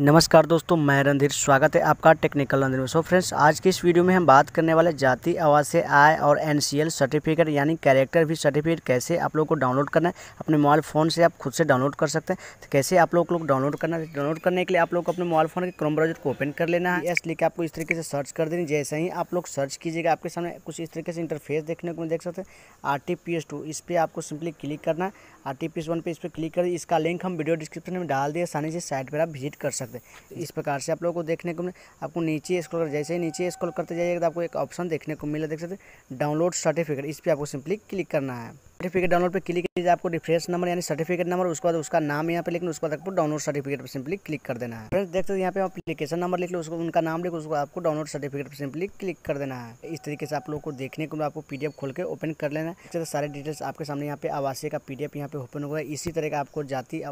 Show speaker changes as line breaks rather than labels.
नमस्कार दोस्तों मैं रणधीर स्वागत है आपका टेक्निकल रणधीर में सो फ्रेंड्स आज की इस वीडियो में हम बात करने वाले जाति आवाज से आय और एनसीएल सर्टिफिकेट यानी कैरेक्टर भी सर्टिफिकेट कैसे आप लोग को डाउनलोड करना है अपने मोबाइल फ़ोन से आप खुद से डाउनलोड कर सकते हैं तो कैसे आप लोग लोग डाउनलोड करना है डाउनलोड करने के लिए आप लोग को अपने मोबाइल फ़ोन के क्रोम ब्राउजर को ओपन कर लेना है एस लिख आपको इस तरीके से सर्च कर देनी जैसे ही आप लोग सर्च कीजिएगा आपके सामने कुछ इस तरीके से इंटरफेस देखने को देख सकते हैं आर टी इस पर आपको सिंपली क्लिक करना है आर टी पी वन पे इस पर क्लिक कर इसका लिंक हम वीडियो डिस्क्रिप्शन में डाल दिए आसानी से साइट पर आप विजिट कर सकते हैं इस प्रकार से आप लोगों को देखने को मिले आपको नीचे स्क्रॉल कर जैसे ही नीचे स्क्रॉल करते जाइएगा तो आपको एक ऑप्शन देखने को मिला देख सकते हैं डाउनलोड सर्टिफिकेट इस पर आपको सिंपली क्लिक करना है सर्टिफिकेट डाउनलोड पर क्लिक कीजिए आपको रिफ्रेंस नंबर यानी सर्टिफिकेट नंबर उसके बाद उसका नाम यहाँ पे लेकिन उसके बाद आपको डाउनलोड सर्टिफिकेट पर सिंपली क्लिक कर देना है फ्रेंड्स देखते हो यहाँ पे अपलीकेशन नंबर लिख लो उसको उनका नाम लिख उसको आपको डाउनलोड सर्टिफिकेट पर सिंपली क्लिक कर देना है इस तरीके से आप लोग को देखने को आपको पीडीएफ खोल के ओपन कर लेना है सारे डिटेल्स आपके सामने यहाँ पे आवासीय का पीडीएफ यहाँ पे ओपन हुआ है इसी तरह का आपको जाति